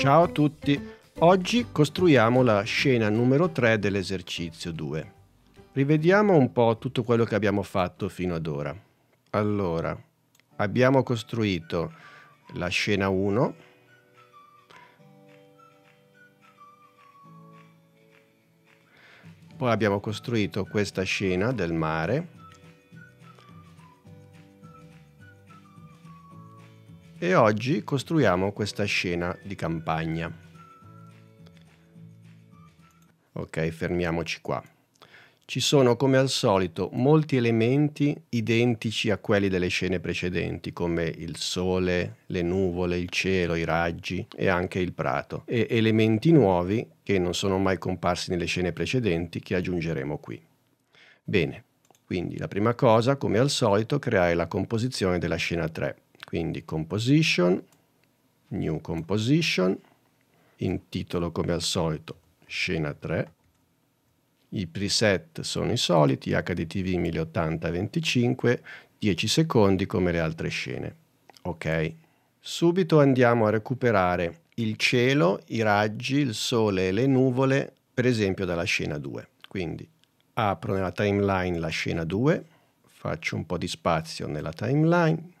Ciao a tutti, oggi costruiamo la scena numero 3 dell'esercizio 2. Rivediamo un po' tutto quello che abbiamo fatto fino ad ora. Allora, abbiamo costruito la scena 1, poi abbiamo costruito questa scena del mare, e oggi costruiamo questa scena di campagna. Ok, fermiamoci qua. Ci sono come al solito molti elementi identici a quelli delle scene precedenti, come il sole, le nuvole, il cielo, i raggi e anche il prato, e elementi nuovi che non sono mai comparsi nelle scene precedenti che aggiungeremo qui. Bene, quindi la prima cosa, come al solito, creare la composizione della scena 3. Quindi composition, new composition, intitolo come al solito scena 3. I preset sono i soliti, HDTV 1080-25, 10 secondi come le altre scene. Ok. Subito andiamo a recuperare il cielo, i raggi, il sole e le nuvole, per esempio dalla scena 2. Quindi apro nella timeline la scena 2, faccio un po' di spazio nella timeline,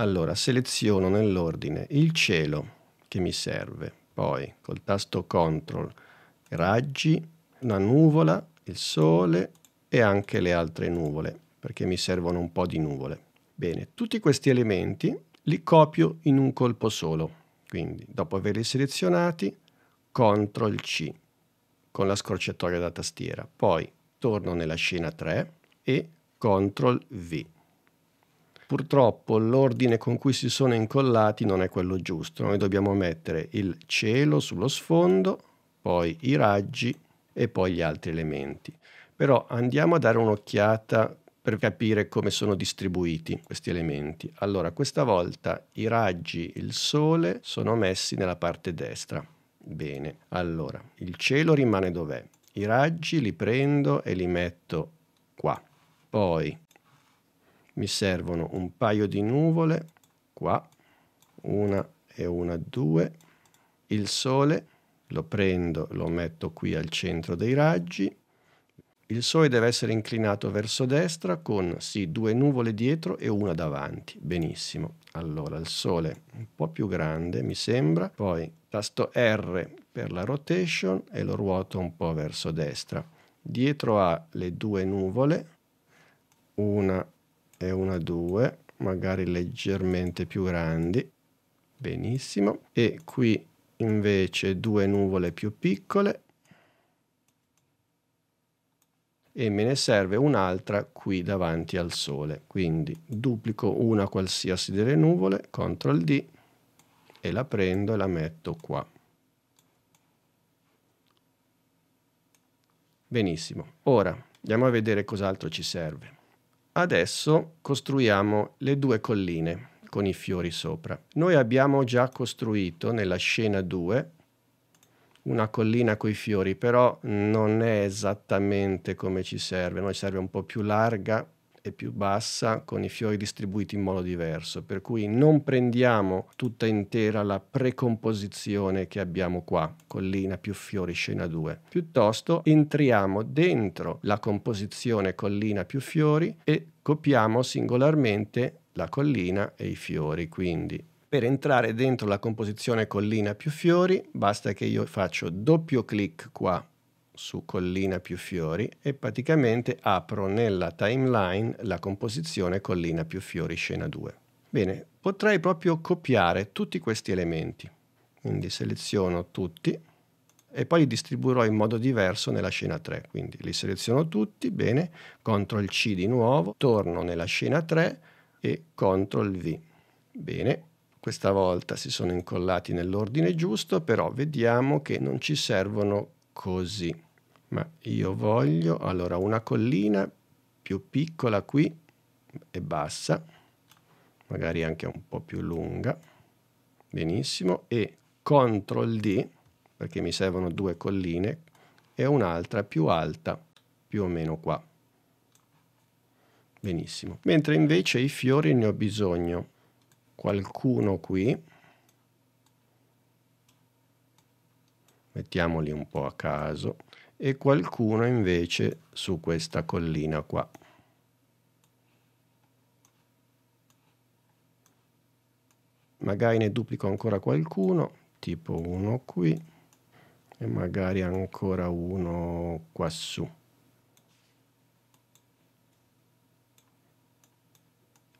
allora, seleziono nell'ordine il cielo che mi serve, poi col tasto CTRL raggi, una nuvola, il sole e anche le altre nuvole, perché mi servono un po' di nuvole. Bene, tutti questi elementi li copio in un colpo solo, quindi dopo averli selezionati CTRL C con la scorciatoia da tastiera, poi torno nella scena 3 e CTRL V. Purtroppo l'ordine con cui si sono incollati non è quello giusto. Noi dobbiamo mettere il cielo sullo sfondo, poi i raggi e poi gli altri elementi. Però andiamo a dare un'occhiata per capire come sono distribuiti questi elementi. Allora, questa volta i raggi, il sole, sono messi nella parte destra. Bene, allora, il cielo rimane dov'è? I raggi li prendo e li metto qua. Poi mi servono un paio di nuvole qua una e una due il sole lo prendo lo metto qui al centro dei raggi il sole deve essere inclinato verso destra con sì due nuvole dietro e una davanti benissimo allora il sole un po più grande mi sembra poi tasto R per la rotation e lo ruoto un po verso destra dietro ha le due nuvole una e una 2, magari leggermente più grandi, benissimo. E qui invece due nuvole più piccole e me ne serve un'altra qui davanti al sole. Quindi duplico una qualsiasi delle nuvole, CTRL D, e la prendo e la metto qua. Benissimo, ora andiamo a vedere cos'altro ci serve. Adesso costruiamo le due colline con i fiori sopra. Noi abbiamo già costruito nella scena 2 una collina con i fiori, però non è esattamente come ci serve, noi serve un po' più larga e più bassa con i fiori distribuiti in modo diverso, per cui non prendiamo tutta intera la precomposizione che abbiamo qua, collina più fiori scena 2, piuttosto entriamo dentro la composizione collina più fiori e copiamo singolarmente la collina e i fiori, quindi per entrare dentro la composizione collina più fiori basta che io faccio doppio clic qua su Collina più Fiori e praticamente apro nella timeline la composizione Collina più Fiori scena 2. Bene, potrei proprio copiare tutti questi elementi, quindi seleziono tutti e poi li distribuirò in modo diverso nella scena 3, quindi li seleziono tutti, bene, CTRL C di nuovo, torno nella scena 3 e CTRL V. Bene, questa volta si sono incollati nell'ordine giusto, però vediamo che non ci servono così ma io voglio allora una collina più piccola qui e bassa, magari anche un po' più lunga, benissimo, e CTRL D, perché mi servono due colline, e un'altra più alta, più o meno qua. Benissimo. Mentre invece i fiori ne ho bisogno qualcuno qui, mettiamoli un po' a caso, e qualcuno invece su questa collina qua. Magari ne duplico ancora qualcuno, tipo uno qui e magari ancora uno quassù.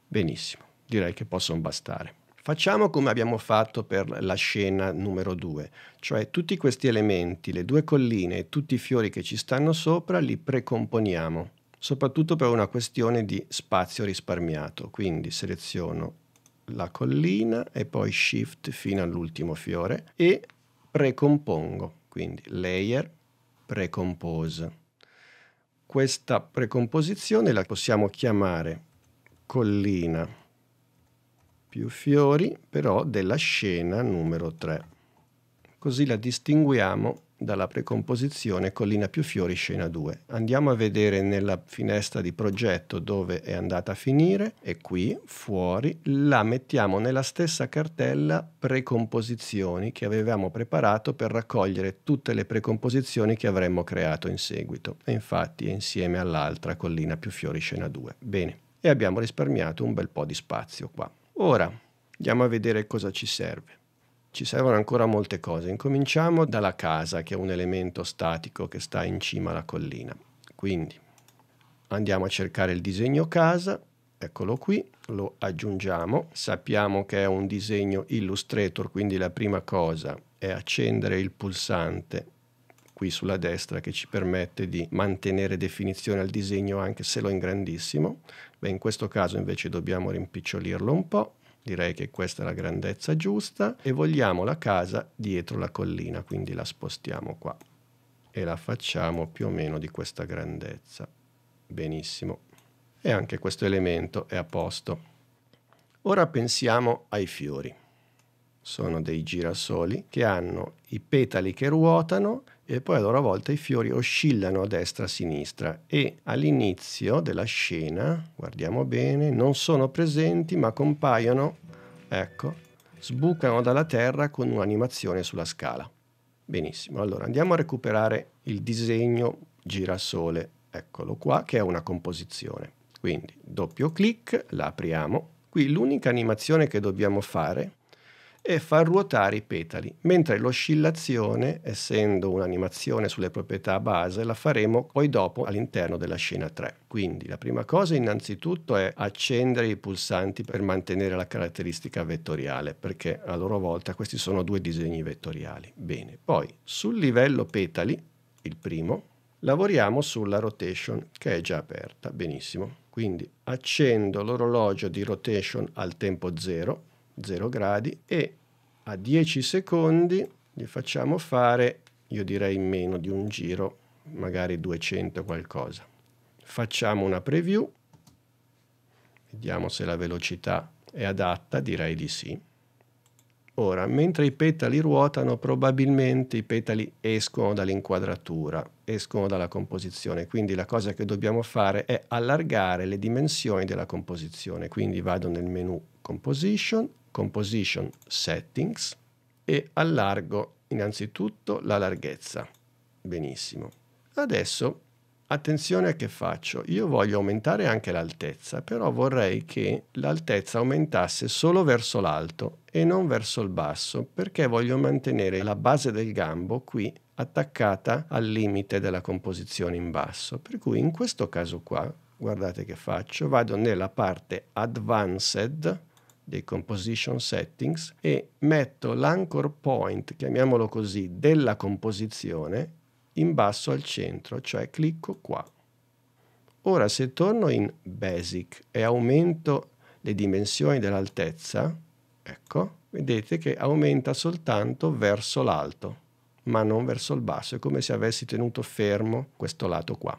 Benissimo, direi che possono bastare. Facciamo come abbiamo fatto per la scena numero 2, cioè tutti questi elementi, le due colline e tutti i fiori che ci stanno sopra li precomponiamo, soprattutto per una questione di spazio risparmiato, quindi seleziono la collina e poi shift fino all'ultimo fiore e precompongo, quindi layer precompose. Questa precomposizione la possiamo chiamare collina più fiori però della scena numero 3. Così la distinguiamo dalla precomposizione Collina più fiori scena 2. Andiamo a vedere nella finestra di progetto dove è andata a finire e qui fuori la mettiamo nella stessa cartella precomposizioni che avevamo preparato per raccogliere tutte le precomposizioni che avremmo creato in seguito e infatti è insieme all'altra Collina più fiori scena 2. Bene, e abbiamo risparmiato un bel po' di spazio qua. Ora, andiamo a vedere cosa ci serve. Ci servono ancora molte cose. Incominciamo dalla casa, che è un elemento statico che sta in cima alla collina. Quindi andiamo a cercare il disegno casa, eccolo qui, lo aggiungiamo. Sappiamo che è un disegno Illustrator, quindi la prima cosa è accendere il pulsante qui sulla destra che ci permette di mantenere definizione al disegno anche se lo ingrandissimo. Beh, in questo caso invece dobbiamo rimpicciolirlo un po', direi che questa è la grandezza giusta e vogliamo la casa dietro la collina, quindi la spostiamo qua e la facciamo più o meno di questa grandezza. Benissimo. E anche questo elemento è a posto. Ora pensiamo ai fiori. Sono dei girasoli che hanno i petali che ruotano e poi a loro volta i fiori oscillano a destra e a sinistra e all'inizio della scena, guardiamo bene, non sono presenti ma compaiono, ecco, sbucano dalla terra con un'animazione sulla scala. Benissimo, allora andiamo a recuperare il disegno girasole, eccolo qua, che è una composizione. Quindi doppio clic, la apriamo. Qui l'unica animazione che dobbiamo fare e far ruotare i petali, mentre l'oscillazione, essendo un'animazione sulle proprietà base, la faremo poi dopo all'interno della scena 3. Quindi la prima cosa innanzitutto è accendere i pulsanti per mantenere la caratteristica vettoriale, perché a loro volta questi sono due disegni vettoriali. Bene, poi sul livello petali, il primo, lavoriamo sulla rotation che è già aperta, benissimo. Quindi accendo l'orologio di rotation al tempo 0 0 gradi e a 10 secondi gli facciamo fare, io direi meno di un giro, magari 200 qualcosa. Facciamo una preview, vediamo se la velocità è adatta, direi di sì. Ora, mentre i petali ruotano, probabilmente i petali escono dall'inquadratura, escono dalla composizione, quindi la cosa che dobbiamo fare è allargare le dimensioni della composizione, quindi vado nel menu Composition, Composition Settings e allargo innanzitutto la larghezza. Benissimo. Adesso attenzione a che faccio. Io voglio aumentare anche l'altezza, però vorrei che l'altezza aumentasse solo verso l'alto e non verso il basso, perché voglio mantenere la base del gambo qui attaccata al limite della composizione in basso. Per cui in questo caso qua, guardate che faccio, vado nella parte Advanced dei composition settings e metto l'anchor point, chiamiamolo così, della composizione in basso al centro, cioè clicco qua. Ora se torno in Basic e aumento le dimensioni dell'altezza, ecco, vedete che aumenta soltanto verso l'alto, ma non verso il basso, è come se avessi tenuto fermo questo lato qua.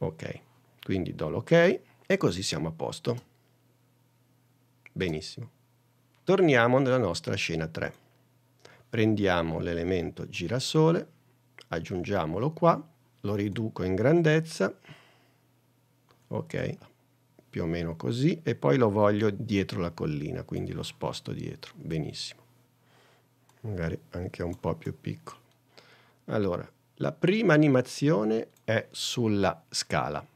Ok, quindi do l'ok e così siamo a posto. Benissimo. Torniamo nella nostra scena 3. Prendiamo l'elemento girasole, aggiungiamolo qua, lo riduco in grandezza, ok, più o meno così, e poi lo voglio dietro la collina, quindi lo sposto dietro, benissimo. Magari anche un po' più piccolo. Allora, la prima animazione è sulla scala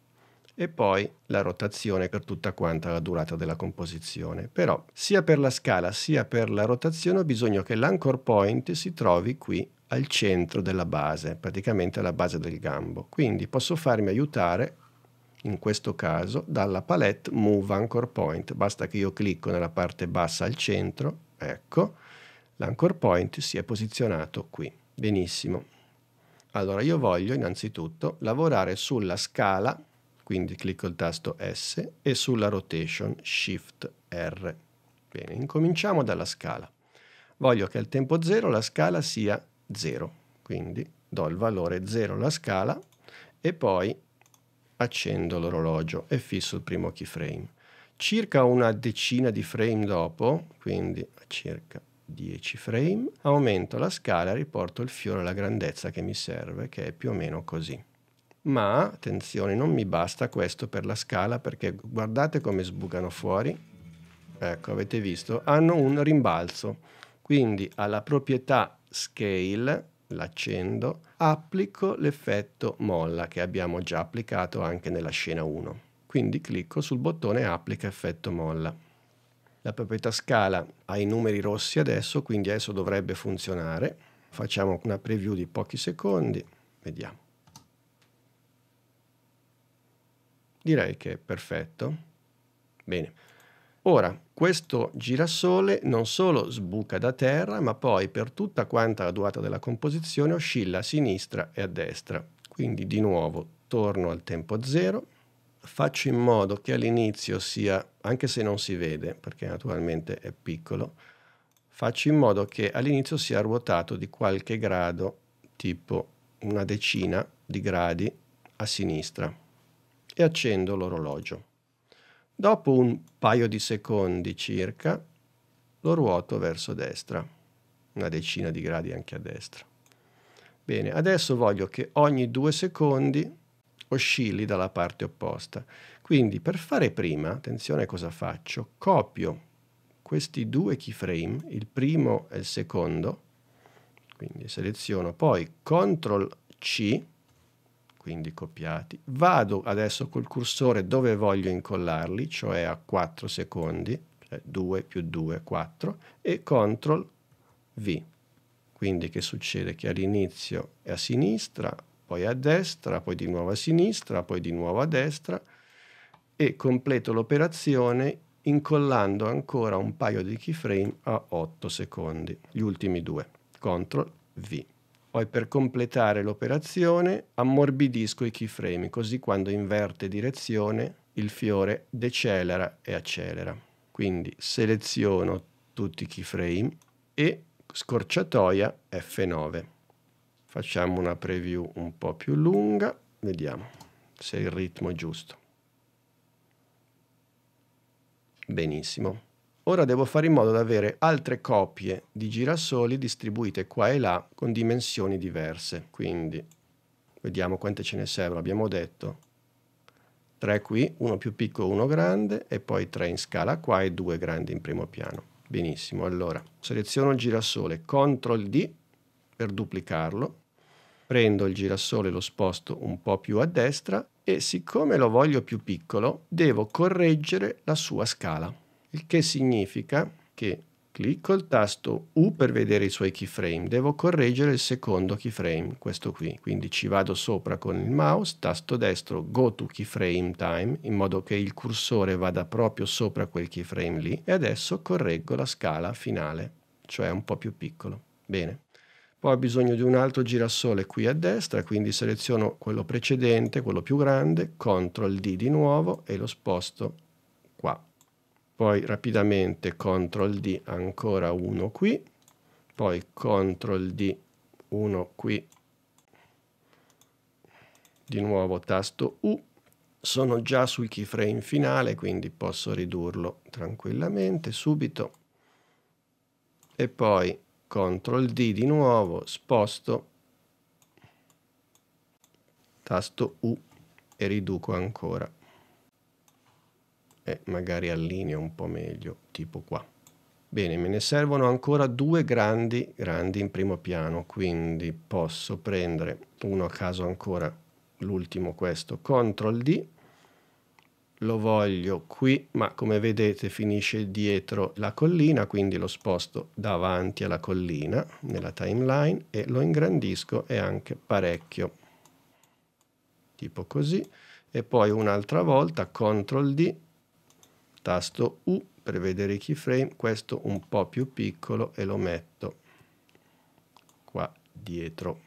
e poi la rotazione per tutta quanta la durata della composizione. Però sia per la scala sia per la rotazione ho bisogno che l'anchor point si trovi qui al centro della base, praticamente alla base del gambo. Quindi posso farmi aiutare in questo caso dalla palette Move Anchor Point. Basta che io clicco nella parte bassa al centro, ecco, l'anchor point si è posizionato qui. Benissimo. Allora io voglio innanzitutto lavorare sulla scala quindi clicco il tasto S e sulla rotation Shift R. Bene, incominciamo dalla scala. Voglio che al tempo 0 la scala sia 0, quindi do il valore 0 alla scala e poi accendo l'orologio e fisso il primo keyframe. Circa una decina di frame dopo, quindi circa 10 frame, aumento la scala e riporto il fiore alla grandezza che mi serve, che è più o meno così ma attenzione, non mi basta questo per la scala perché guardate come sbucano fuori, ecco avete visto, hanno un rimbalzo, quindi alla proprietà scale l'accendo, applico l'effetto molla che abbiamo già applicato anche nella scena 1, quindi clicco sul bottone applica effetto molla. La proprietà scala ha i numeri rossi adesso, quindi adesso dovrebbe funzionare. Facciamo una preview di pochi secondi, vediamo. direi che è perfetto. Bene. Ora, questo girasole non solo sbuca da terra, ma poi per tutta quanta la durata della composizione oscilla a sinistra e a destra. Quindi di nuovo torno al tempo zero, faccio in modo che all'inizio sia, anche se non si vede, perché naturalmente è piccolo, faccio in modo che all'inizio sia ruotato di qualche grado, tipo una decina di gradi a sinistra e accendo l'orologio. Dopo un paio di secondi circa lo ruoto verso destra, una decina di gradi anche a destra. Bene, adesso voglio che ogni due secondi oscilli dalla parte opposta. Quindi per fare prima, attenzione cosa faccio, copio questi due keyframe, il primo e il secondo, quindi seleziono, poi CTRL C quindi copiati. Vado adesso col cursore dove voglio incollarli, cioè a 4 secondi, cioè 2 più 2, 4, e CTRL V. Quindi che succede? Che all'inizio è a sinistra, poi a destra, poi di nuovo a sinistra, poi di nuovo a destra, e completo l'operazione incollando ancora un paio di keyframe a 8 secondi, gli ultimi due. CTRL V. Poi per completare l'operazione ammorbidisco i keyframe, così quando inverte direzione il fiore decelera e accelera. Quindi seleziono tutti i keyframe e scorciatoia F9. Facciamo una preview un po' più lunga, vediamo se il ritmo è giusto. Benissimo. Ora devo fare in modo da avere altre coppie di girasoli distribuite qua e là con dimensioni diverse. Quindi vediamo quante ce ne servono, abbiamo detto 3 qui, uno più piccolo, uno grande e poi 3 in scala qua e 2 grandi in primo piano. Benissimo, allora seleziono il girasole, CTRL D per duplicarlo, prendo il girasole lo sposto un po' più a destra e siccome lo voglio più piccolo devo correggere la sua scala il che significa che clicco il tasto U per vedere i suoi keyframe, devo correggere il secondo keyframe, questo qui, quindi ci vado sopra con il mouse, tasto destro Go to keyframe time, in modo che il cursore vada proprio sopra quel keyframe lì e adesso correggo la scala finale, cioè un po' più piccolo. Bene. Poi ho bisogno di un altro girasole qui a destra, quindi seleziono quello precedente, quello più grande, CTRL D di nuovo e lo sposto poi rapidamente CTRL D ancora uno qui, poi CTRL D uno qui, di nuovo tasto U, sono già sul keyframe finale quindi posso ridurlo tranquillamente subito e poi CTRL D di nuovo, sposto, tasto U e riduco ancora e magari allineo un po' meglio, tipo qua. Bene, me ne servono ancora due grandi, grandi in primo piano, quindi posso prendere uno a caso ancora, l'ultimo questo, CTRL D, lo voglio qui, ma come vedete finisce dietro la collina, quindi lo sposto davanti alla collina nella timeline e lo ingrandisco e anche parecchio, tipo così, e poi un'altra volta CTRL D tasto U per vedere i keyframe, questo un po' più piccolo e lo metto qua dietro,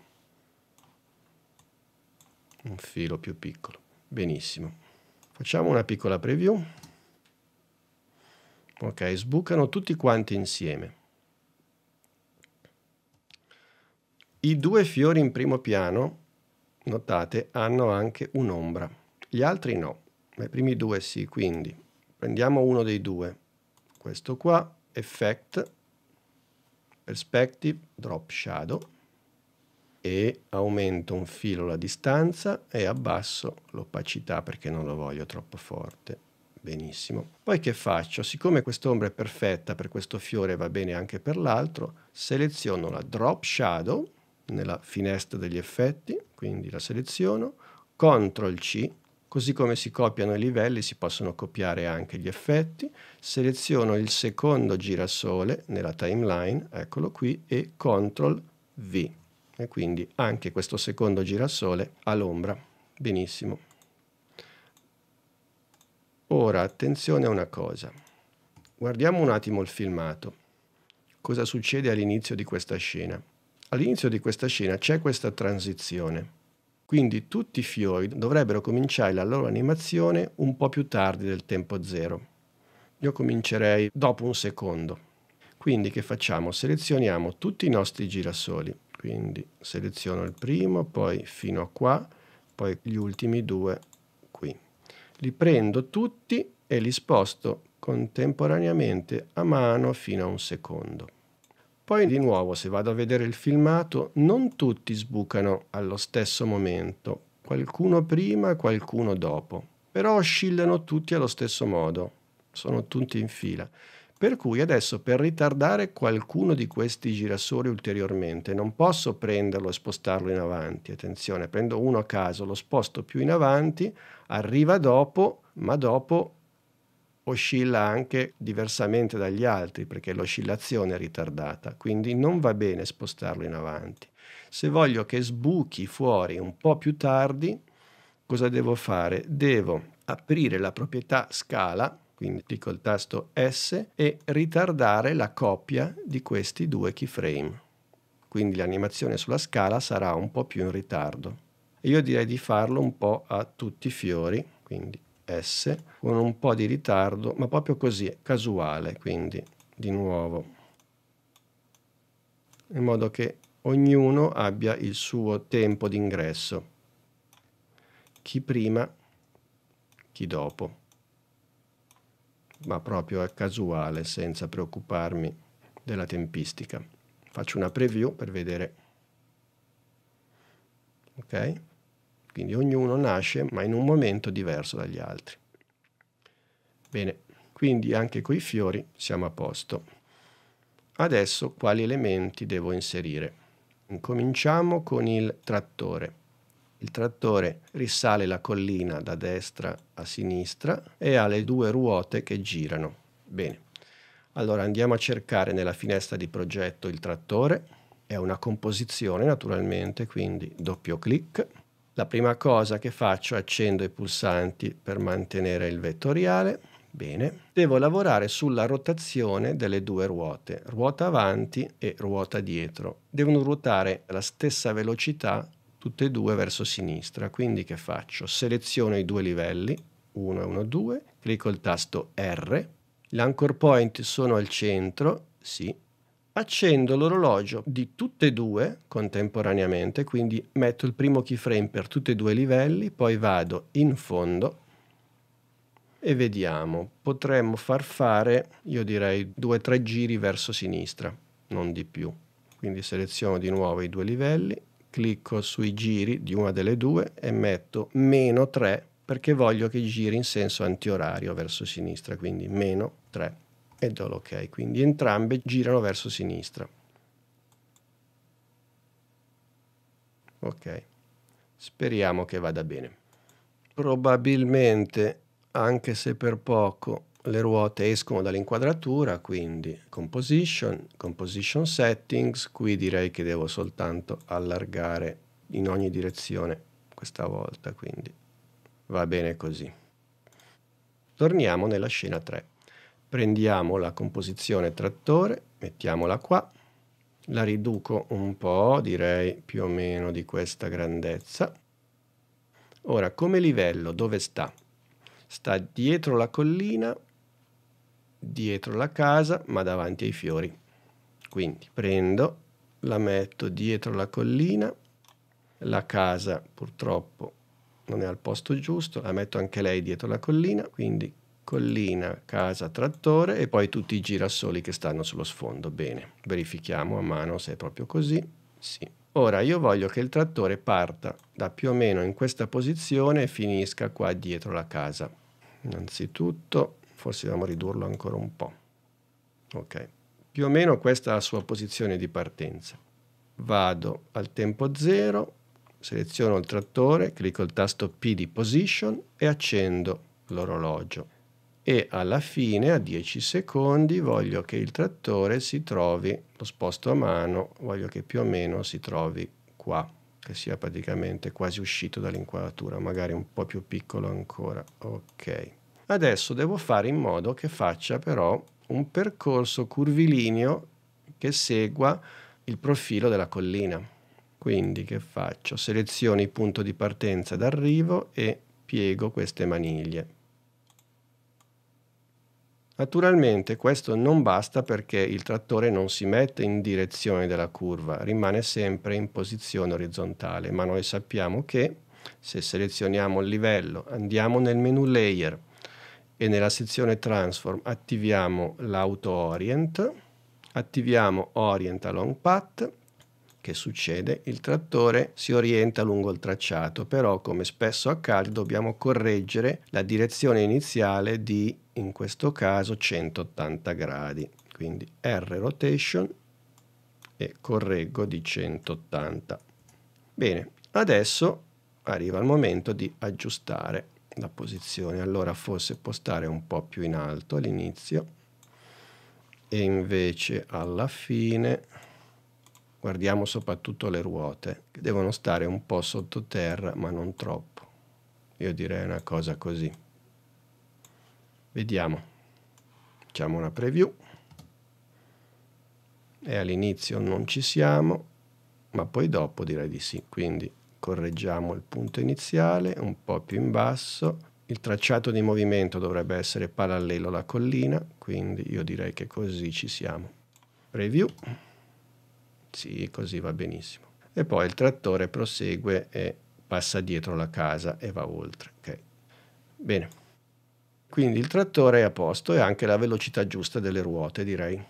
un filo più piccolo, benissimo. Facciamo una piccola preview, ok, sbucano tutti quanti insieme. I due fiori in primo piano, notate, hanno anche un'ombra, gli altri no, ma i primi due sì, quindi prendiamo uno dei due, questo qua, Effect, Perspective, Drop Shadow e aumento un filo la distanza e abbasso l'opacità perché non lo voglio troppo forte. Benissimo. Poi che faccio? Siccome quest'ombra è perfetta per questo fiore va bene anche per l'altro, seleziono la Drop Shadow nella finestra degli effetti, quindi la seleziono, CTRL C Così come si copiano i livelli si possono copiare anche gli effetti. Seleziono il secondo girasole nella timeline, eccolo qui, e CTRL V. E quindi anche questo secondo girasole all'ombra. Benissimo. Ora attenzione a una cosa. Guardiamo un attimo il filmato. Cosa succede all'inizio di questa scena? All'inizio di questa scena c'è questa transizione quindi tutti i fiori dovrebbero cominciare la loro animazione un po' più tardi del tempo zero. Io comincerei dopo un secondo. Quindi che facciamo? Selezioniamo tutti i nostri girasoli. Quindi seleziono il primo, poi fino a qua, poi gli ultimi due qui. Li prendo tutti e li sposto contemporaneamente a mano fino a un secondo. Poi di nuovo, se vado a vedere il filmato, non tutti sbucano allo stesso momento, qualcuno prima, qualcuno dopo, però oscillano tutti allo stesso modo, sono tutti in fila. Per cui adesso per ritardare qualcuno di questi girasoli ulteriormente non posso prenderlo e spostarlo in avanti, attenzione, prendo uno a caso, lo sposto più in avanti, arriva dopo, ma dopo oscilla anche diversamente dagli altri perché l'oscillazione è ritardata, quindi non va bene spostarlo in avanti. Se voglio che sbuchi fuori un po' più tardi, cosa devo fare? Devo aprire la proprietà scala, quindi clicco il tasto S e ritardare la coppia di questi due keyframe. Quindi l'animazione sulla scala sarà un po' più in ritardo. io direi di farlo un po' a tutti i fiori, quindi S con un po' di ritardo, ma proprio così, casuale, quindi di nuovo, in modo che ognuno abbia il suo tempo d'ingresso, chi prima, chi dopo, ma proprio è casuale, senza preoccuparmi della tempistica. Faccio una preview per vedere. Ok? Quindi ognuno nasce ma in un momento diverso dagli altri. Bene, quindi anche coi fiori siamo a posto. Adesso quali elementi devo inserire? Cominciamo con il trattore. Il trattore risale la collina da destra a sinistra e ha le due ruote che girano. Bene, allora andiamo a cercare nella finestra di progetto il trattore. È una composizione naturalmente, quindi doppio clic la prima cosa che faccio è accendo i pulsanti per mantenere il vettoriale. Bene. Devo lavorare sulla rotazione delle due ruote, ruota avanti e ruota dietro. Devono ruotare alla stessa velocità tutte e due verso sinistra. Quindi che faccio? Seleziono i due livelli, 1 e 1, 2, clicco il tasto R, l'anchor point sono al centro, sì, accendo l'orologio di tutte e due contemporaneamente, quindi metto il primo keyframe per tutti e due i livelli, poi vado in fondo e vediamo, potremmo far fare, io direi, due o tre giri verso sinistra, non di più. Quindi seleziono di nuovo i due livelli, clicco sui giri di una delle due e metto meno 3 perché voglio che giri in senso antiorario verso sinistra, quindi meno 3 e do l'ok, quindi entrambe girano verso sinistra. Ok, speriamo che vada bene. Probabilmente, anche se per poco, le ruote escono dall'inquadratura, quindi composition, composition settings, qui direi che devo soltanto allargare in ogni direzione questa volta, quindi va bene così. Torniamo nella scena 3 prendiamo la composizione trattore, mettiamola qua, la riduco un po', direi più o meno di questa grandezza. Ora, come livello, dove sta? Sta dietro la collina, dietro la casa, ma davanti ai fiori. Quindi prendo, la metto dietro la collina, la casa purtroppo non è al posto giusto, la metto anche lei dietro la collina, quindi collina, casa, trattore e poi tutti i girasoli che stanno sullo sfondo. Bene, verifichiamo a mano se è proprio così. Sì. Ora io voglio che il trattore parta da più o meno in questa posizione e finisca qua dietro la casa. Innanzitutto, forse dobbiamo ridurlo ancora un po'. Ok, più o meno questa è la sua posizione di partenza. Vado al tempo 0, seleziono il trattore, clicco il tasto P di position e accendo l'orologio e alla fine a 10 secondi voglio che il trattore si trovi, lo sposto a mano, voglio che più o meno si trovi qua, che sia praticamente quasi uscito dall'inquadratura, magari un po' più piccolo ancora. Ok. Adesso devo fare in modo che faccia però un percorso curvilineo che segua il profilo della collina. Quindi che faccio? Seleziono il punto di partenza d'arrivo e piego queste maniglie Naturalmente questo non basta perché il trattore non si mette in direzione della curva, rimane sempre in posizione orizzontale, ma noi sappiamo che se selezioniamo il livello, andiamo nel menu Layer e nella sezione Transform attiviamo l'Auto Orient, attiviamo Orient Along Path che succede? Il trattore si orienta lungo il tracciato, però come spesso accade dobbiamo correggere la direzione iniziale di, in questo caso, 180 gradi. Quindi R rotation e correggo di 180. Bene, adesso arriva il momento di aggiustare la posizione. Allora forse può stare un po' più in alto all'inizio e invece alla fine guardiamo soprattutto le ruote, che devono stare un po' sottoterra, ma non troppo. Io direi una cosa così. Vediamo. Facciamo una preview. E all'inizio non ci siamo, ma poi dopo direi di sì. Quindi correggiamo il punto iniziale, un po' più in basso. Il tracciato di movimento dovrebbe essere parallelo alla collina, quindi io direi che così ci siamo. Preview. Sì, così va benissimo. E poi il trattore prosegue e passa dietro la casa e va oltre. Okay. Bene. Quindi il trattore è a posto e anche la velocità giusta delle ruote, direi.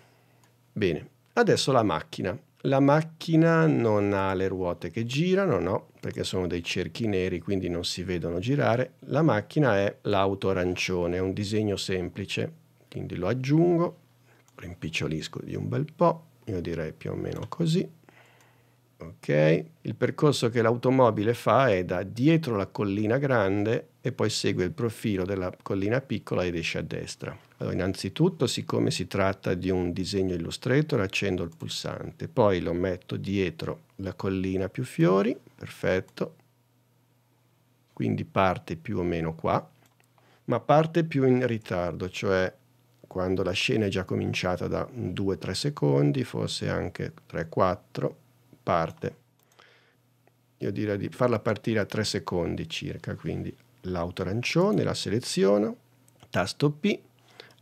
Bene. Adesso la macchina. La macchina non ha le ruote che girano, no, perché sono dei cerchi neri, quindi non si vedono girare. La macchina è l'auto arancione, è un disegno semplice, quindi lo aggiungo, rimpicciolisco di un bel po' io direi più o meno così. Ok, il percorso che l'automobile fa è da dietro la collina grande e poi segue il profilo della collina piccola ed esce a destra. Allora, innanzitutto, siccome si tratta di un disegno illustrator, accendo il pulsante, poi lo metto dietro la collina più fiori, perfetto. Quindi parte più o meno qua, ma parte più in ritardo, cioè quando la scena è già cominciata da 2-3 secondi, forse anche 3-4, parte. Io direi di farla partire a 3 secondi circa, quindi l'auto arancione, la seleziono, tasto P,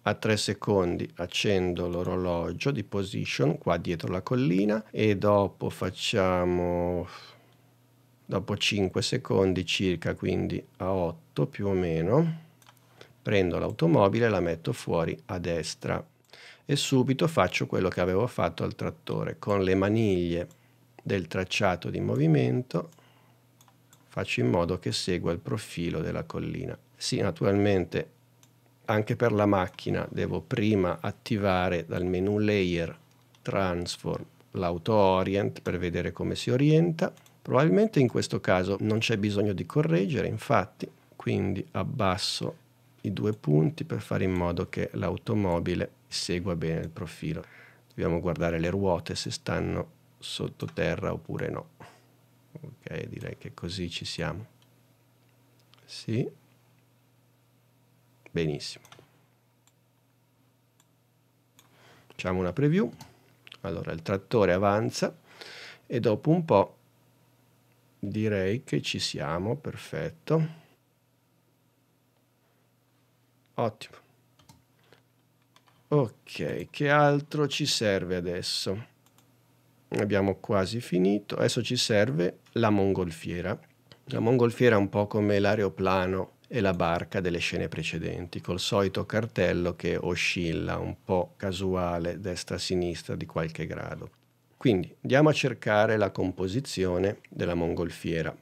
a 3 secondi accendo l'orologio di position qua dietro la collina e dopo facciamo dopo 5 secondi circa, quindi a 8 più o meno, prendo l'automobile e la metto fuori a destra e subito faccio quello che avevo fatto al trattore con le maniglie del tracciato di movimento faccio in modo che segua il profilo della collina sì naturalmente anche per la macchina devo prima attivare dal menu layer transform l'auto orient per vedere come si orienta probabilmente in questo caso non c'è bisogno di correggere infatti quindi abbasso i due punti per fare in modo che l'automobile segua bene il profilo. Dobbiamo guardare le ruote se stanno sottoterra oppure no. Ok, direi che così ci siamo. Sì. Benissimo. Facciamo una preview. Allora, il trattore avanza e dopo un po' direi che ci siamo, perfetto. Ottimo. Ok, che altro ci serve adesso? Abbiamo quasi finito. Adesso ci serve la mongolfiera. La mongolfiera è un po' come l'aeroplano e la barca delle scene precedenti, col solito cartello che oscilla un po' casuale destra-sinistra di qualche grado. Quindi andiamo a cercare la composizione della mongolfiera.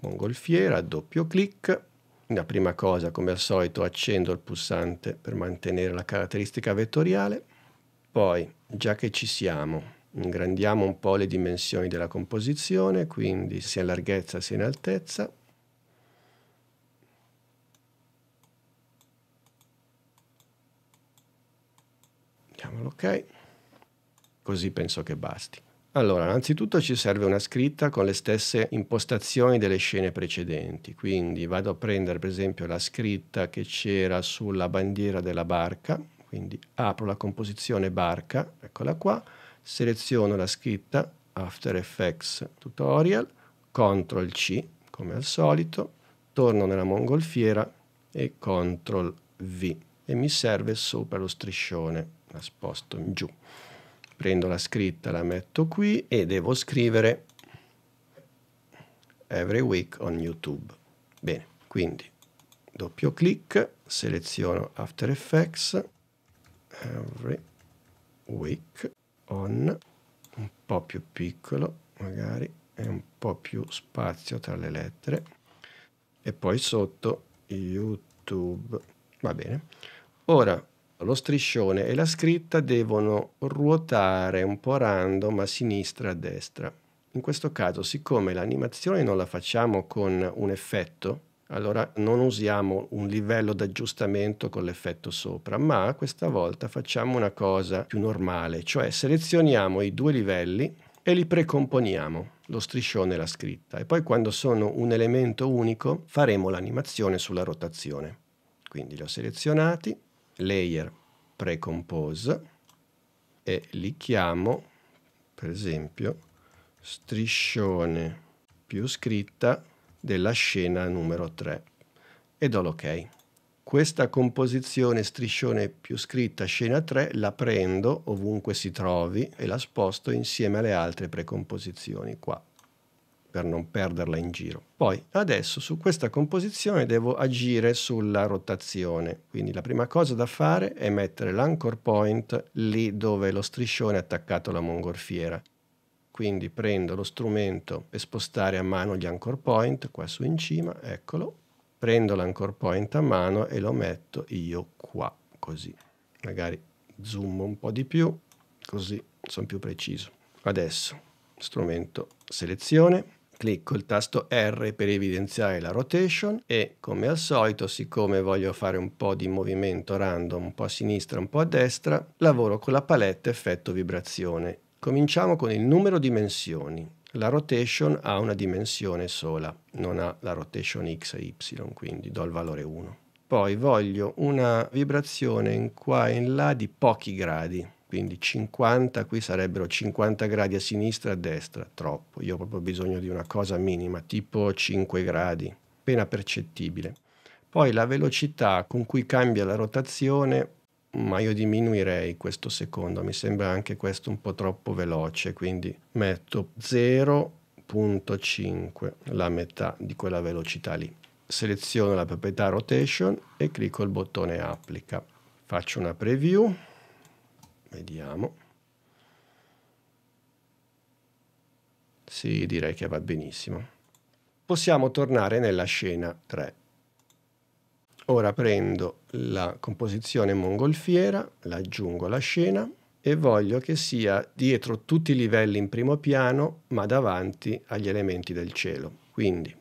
Mongolfiera, doppio clic, la prima cosa, come al solito, accendo il pulsante per mantenere la caratteristica vettoriale. Poi, già che ci siamo, ingrandiamo un po' le dimensioni della composizione, quindi sia in larghezza sia in altezza. Diamo ok. Così penso che basti. Allora, innanzitutto ci serve una scritta con le stesse impostazioni delle scene precedenti, quindi vado a prendere per esempio la scritta che c'era sulla bandiera della barca, quindi apro la composizione barca, eccola qua, seleziono la scritta After Effects Tutorial, CTRL C come al solito, torno nella mongolfiera e CTRL V e mi serve sopra lo striscione, la sposto in giù prendo la scritta, la metto qui e devo scrivere every week on YouTube. Bene, quindi doppio clic, seleziono After Effects, every week on, un po' più piccolo magari, e un po' più spazio tra le lettere, e poi sotto YouTube, va bene. Ora lo striscione e la scritta devono ruotare un po' random a sinistra e a destra. In questo caso, siccome l'animazione non la facciamo con un effetto, allora non usiamo un livello d'aggiustamento con l'effetto sopra, ma questa volta facciamo una cosa più normale, cioè selezioniamo i due livelli e li precomponiamo, lo striscione e la scritta, e poi quando sono un elemento unico faremo l'animazione sulla rotazione. Quindi li ho selezionati, layer precompose e li chiamo per esempio striscione più scritta della scena numero 3 e do l'ok. Questa composizione striscione più scritta scena 3 la prendo ovunque si trovi e la sposto insieme alle altre precomposizioni qua per non perderla in giro. Poi adesso su questa composizione devo agire sulla rotazione, quindi la prima cosa da fare è mettere l'anchor point lì dove lo striscione è attaccato alla mongolfiera. Quindi prendo lo strumento per spostare a mano gli anchor point qua su in cima, eccolo, prendo l'anchor point a mano e lo metto io qua, così. Magari zoom un po' di più, così sono più preciso. Adesso strumento selezione, clicco il tasto R per evidenziare la rotation e come al solito siccome voglio fare un po' di movimento random un po' a sinistra un po' a destra lavoro con la palette effetto vibrazione. Cominciamo con il numero dimensioni. La rotation ha una dimensione sola, non ha la rotation x e y, quindi do il valore 1. Poi voglio una vibrazione in qua e in là di pochi gradi quindi 50, qui sarebbero 50 gradi a sinistra e a destra, troppo, io ho proprio bisogno di una cosa minima, tipo 5 gradi, appena percettibile. Poi la velocità con cui cambia la rotazione, ma io diminuirei questo secondo, mi sembra anche questo un po' troppo veloce, quindi metto 0.5, la metà di quella velocità lì. Seleziono la proprietà rotation e clicco il bottone applica. Faccio una preview Vediamo. Sì, direi che va benissimo. Possiamo tornare nella scena 3. Ora prendo la composizione mongolfiera, l'aggiungo alla scena e voglio che sia dietro tutti i livelli in primo piano ma davanti agli elementi del cielo. Quindi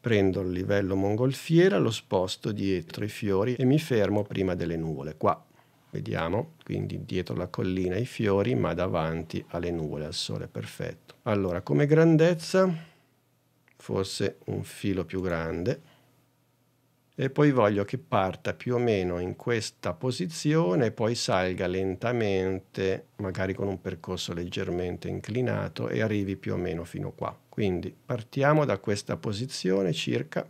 prendo il livello mongolfiera, lo sposto dietro i fiori e mi fermo prima delle nuvole, qua Vediamo, quindi dietro la collina i fiori, ma davanti alle nuvole, al sole perfetto. Allora, come grandezza, forse un filo più grande. E poi voglio che parta più o meno in questa posizione poi salga lentamente, magari con un percorso leggermente inclinato e arrivi più o meno fino qua. Quindi partiamo da questa posizione circa,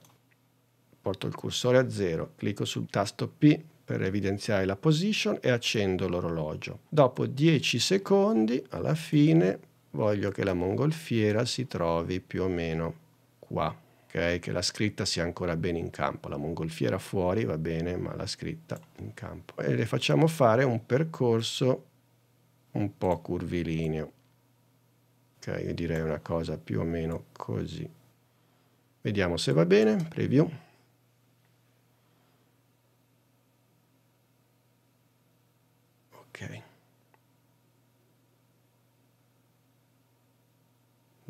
porto il cursore a zero, clicco sul tasto P per evidenziare la position e accendo l'orologio. Dopo 10 secondi, alla fine, voglio che la mongolfiera si trovi più o meno qua. Okay? Che la scritta sia ancora bene in campo. La mongolfiera fuori va bene, ma la scritta in campo. E le facciamo fare un percorso un po' curvilineo. Ok, io direi una cosa più o meno così. Vediamo se va bene. Preview.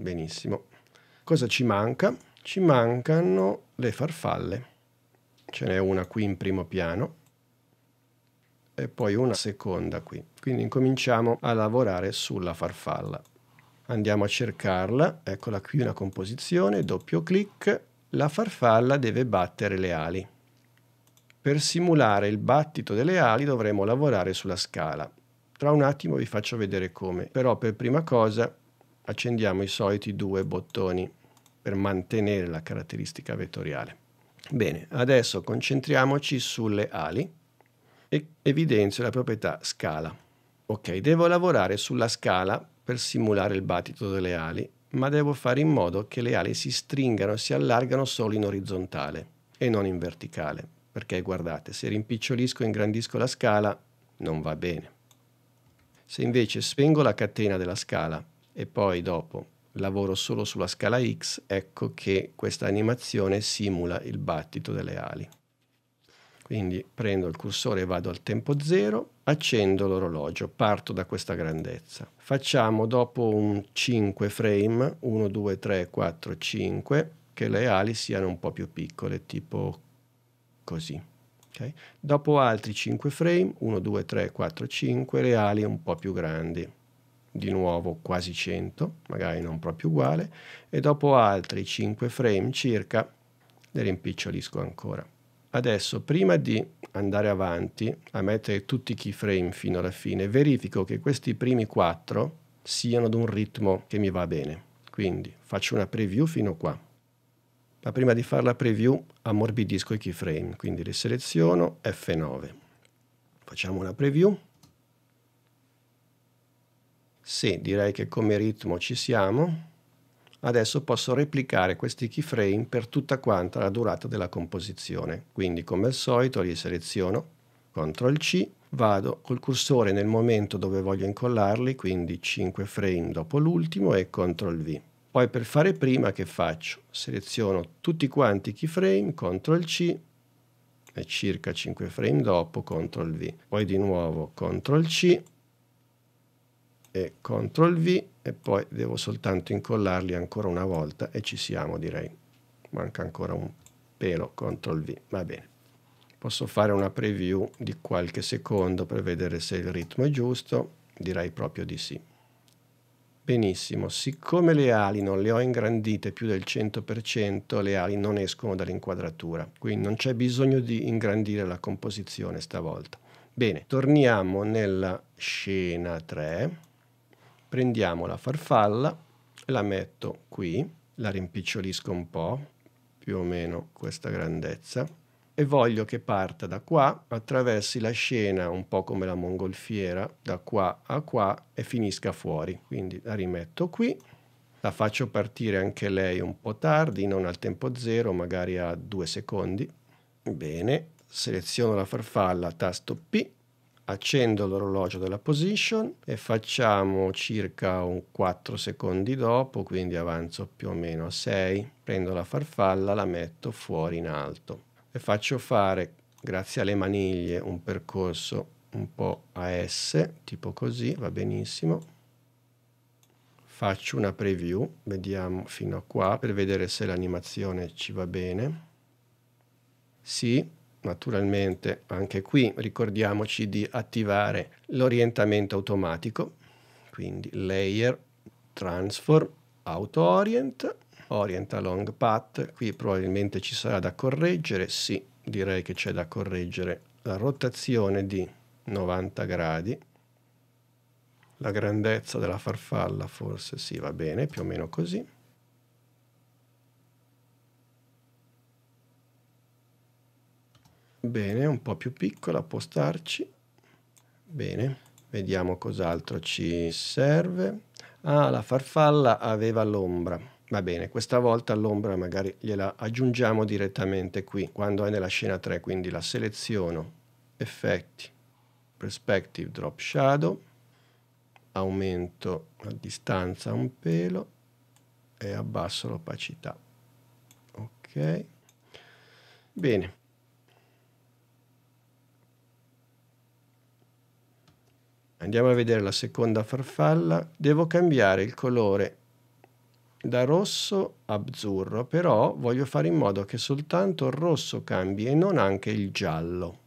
Benissimo. Cosa ci manca? Ci mancano le farfalle. Ce n'è una qui in primo piano e poi una seconda qui. Quindi incominciamo a lavorare sulla farfalla. Andiamo a cercarla, eccola qui una composizione, doppio clic, la farfalla deve battere le ali. Per simulare il battito delle ali dovremo lavorare sulla scala. Tra un attimo vi faccio vedere come, però per prima cosa accendiamo i soliti due bottoni per mantenere la caratteristica vettoriale. Bene, adesso concentriamoci sulle ali e evidenzio la proprietà scala. Ok, devo lavorare sulla scala per simulare il battito delle ali, ma devo fare in modo che le ali si stringano e si allargano solo in orizzontale e non in verticale, perché guardate, se rimpicciolisco e ingrandisco la scala non va bene. Se invece spengo la catena della scala e poi dopo lavoro solo sulla scala X, ecco che questa animazione simula il battito delle ali. Quindi prendo il cursore e vado al tempo 0, accendo l'orologio, parto da questa grandezza. Facciamo dopo un 5 frame, 1, 2, 3, 4, 5, che le ali siano un po' più piccole, tipo così. Okay? Dopo altri 5 frame, 1, 2, 3, 4, 5, le ali un po' più grandi di nuovo quasi 100, magari non proprio uguale, e dopo altri 5 frame circa le rimpicciolisco ancora. Adesso, prima di andare avanti a mettere tutti i keyframe fino alla fine, verifico che questi primi 4 siano ad un ritmo che mi va bene. Quindi faccio una preview fino qua. Ma prima di fare la preview ammorbidisco i keyframe, quindi li seleziono F9. Facciamo una preview sì, direi che come ritmo ci siamo. Adesso posso replicare questi keyframe per tutta quanta la durata della composizione. Quindi come al solito li seleziono, CTRL C, vado col cursore nel momento dove voglio incollarli, quindi 5 frame dopo l'ultimo e CTRL V. Poi per fare prima che faccio? Seleziono tutti quanti i keyframe, CTRL C e circa 5 frame dopo CTRL V. Poi di nuovo CTRL C e CTRL V e poi devo soltanto incollarli ancora una volta e ci siamo direi. Manca ancora un pelo, CTRL V, va bene. Posso fare una preview di qualche secondo per vedere se il ritmo è giusto? Direi proprio di sì. Benissimo, siccome le ali non le ho ingrandite più del 100%, le ali non escono dall'inquadratura, quindi non c'è bisogno di ingrandire la composizione stavolta. Bene, torniamo nella scena 3 prendiamo la farfalla, la metto qui, la rimpicciolisco un po', più o meno questa grandezza, e voglio che parta da qua, attraversi la scena un po' come la mongolfiera, da qua a qua e finisca fuori. Quindi la rimetto qui, la faccio partire anche lei un po' tardi, non al tempo zero, magari a due secondi. Bene, seleziono la farfalla, tasto P, accendo l'orologio della position e facciamo circa un 4 secondi dopo, quindi avanzo più o meno a 6, prendo la farfalla, la metto fuori in alto e faccio fare, grazie alle maniglie, un percorso un po' a S, tipo così, va benissimo. Faccio una preview, vediamo fino a qua per vedere se l'animazione ci va bene. Sì, Naturalmente anche qui ricordiamoci di attivare l'orientamento automatico, quindi layer, transform, auto orient, orient along path, qui probabilmente ci sarà da correggere, sì, direi che c'è da correggere la rotazione di 90 gradi, la grandezza della farfalla forse sì, va bene, più o meno così. Bene, un po' più piccola, può starci. Bene, vediamo cos'altro ci serve. Ah, la farfalla aveva l'ombra. Va bene, questa volta l'ombra magari gliela aggiungiamo direttamente qui, quando è nella scena 3, quindi la seleziono, effetti, perspective drop shadow, aumento la distanza un pelo e abbasso l'opacità. Ok. Bene, Andiamo a vedere la seconda farfalla. Devo cambiare il colore da rosso a azzurro, però voglio fare in modo che soltanto il rosso cambi e non anche il giallo.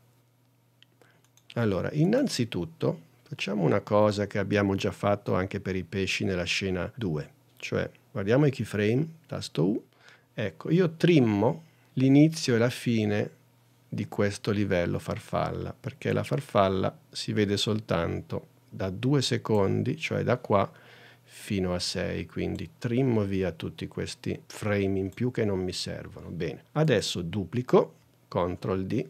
Allora, innanzitutto facciamo una cosa che abbiamo già fatto anche per i pesci nella scena 2, cioè guardiamo i keyframe, tasto U, ecco, io trimmo l'inizio e la fine di questo livello farfalla, perché la farfalla si vede soltanto da due secondi, cioè da qua fino a 6, quindi trimmo via tutti questi frame in più che non mi servono. Bene, adesso duplico, CTRL D,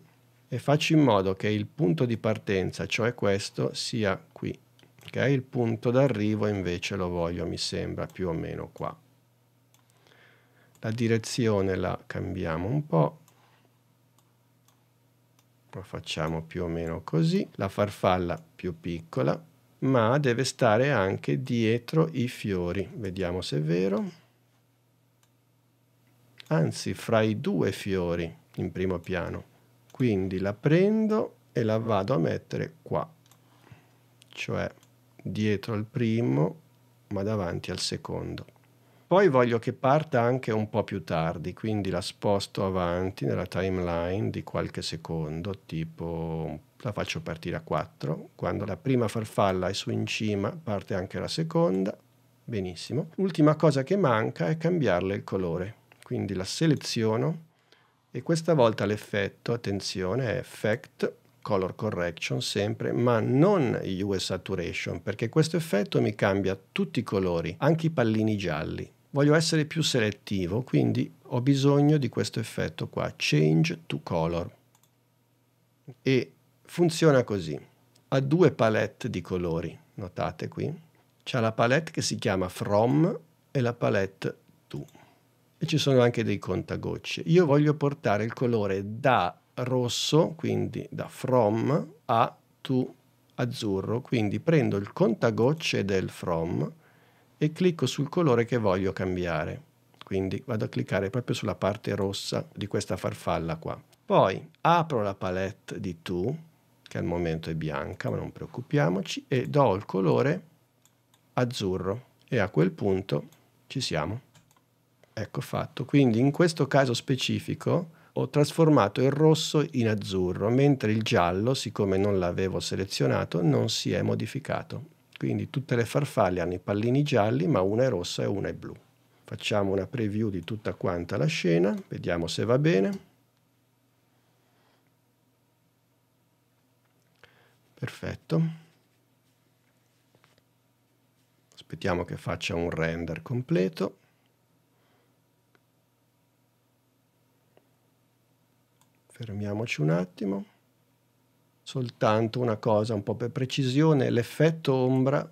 e faccio in modo che il punto di partenza, cioè questo, sia qui. Okay? Il punto d'arrivo invece lo voglio, mi sembra, più o meno qua. La direzione la cambiamo un po', lo facciamo più o meno così, la farfalla più piccola, ma deve stare anche dietro i fiori, vediamo se è vero, anzi fra i due fiori in primo piano, quindi la prendo e la vado a mettere qua, cioè dietro al primo ma davanti al secondo poi voglio che parta anche un po' più tardi, quindi la sposto avanti nella timeline di qualche secondo, tipo la faccio partire a 4, quando la prima farfalla è su in cima parte anche la seconda, benissimo. L'ultima cosa che manca è cambiarle il colore, quindi la seleziono e questa volta l'effetto, attenzione, è Effect color correction sempre, ma non US saturation, perché questo effetto mi cambia tutti i colori, anche i pallini gialli voglio essere più selettivo, quindi ho bisogno di questo effetto qua, change to color. E funziona così. Ha due palette di colori, notate qui. C'è la palette che si chiama from e la palette to. E ci sono anche dei contagocce. Io voglio portare il colore da rosso, quindi da from, a to azzurro. Quindi prendo il contagocce del from e clicco sul colore che voglio cambiare. Quindi vado a cliccare proprio sulla parte rossa di questa farfalla qua. Poi apro la palette di Tu, che al momento è bianca, ma non preoccupiamoci, e do il colore azzurro. E a quel punto ci siamo. Ecco fatto. Quindi in questo caso specifico ho trasformato il rosso in azzurro, mentre il giallo, siccome non l'avevo selezionato, non si è modificato. Quindi tutte le farfalle hanno i pallini gialli, ma una è rossa e una è blu. Facciamo una preview di tutta quanta la scena, vediamo se va bene. Perfetto. Aspettiamo che faccia un render completo. Fermiamoci un attimo soltanto una cosa un po' per precisione, l'effetto ombra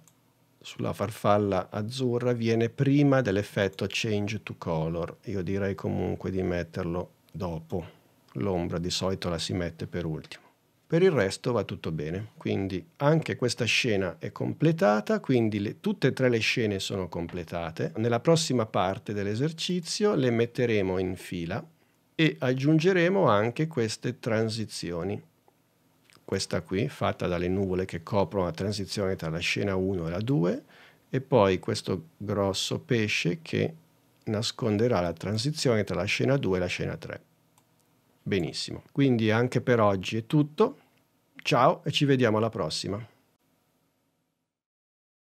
sulla farfalla azzurra viene prima dell'effetto change to color, io direi comunque di metterlo dopo, l'ombra di solito la si mette per ultimo. Per il resto va tutto bene, quindi anche questa scena è completata, quindi le, tutte e tre le scene sono completate. Nella prossima parte dell'esercizio le metteremo in fila e aggiungeremo anche queste transizioni questa qui, fatta dalle nuvole che coprono la transizione tra la scena 1 e la 2, e poi questo grosso pesce che nasconderà la transizione tra la scena 2 e la scena 3. Benissimo, quindi anche per oggi è tutto. Ciao e ci vediamo alla prossima.